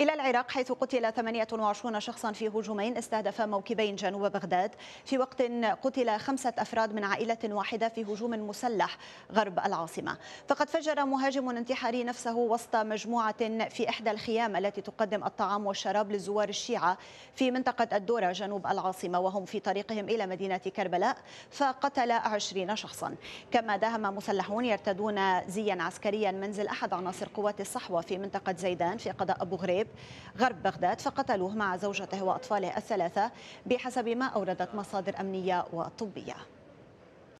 إلى العراق حيث قتل 28 شخصا في هجومين استهدفا موكبين جنوب بغداد في وقت قتل خمسة أفراد من عائلة واحدة في هجوم مسلح غرب العاصمة فقد فجر مهاجم انتحاري نفسه وسط مجموعة في إحدى الخيام التي تقدم الطعام والشراب للزوار الشيعة في منطقة الدورة جنوب العاصمة وهم في طريقهم إلى مدينة كربلاء فقتل 20 شخصا كما داهم مسلحون يرتدون زيا عسكريا منزل أحد عناصر قوات الصحوة في منطقة زيدان في قضاء أبو غريب جانب غرب بغداد فقتلوه مع زوجته وأطفاله الثلاثة بحسب ما أوردت مصادر أمنية وطبية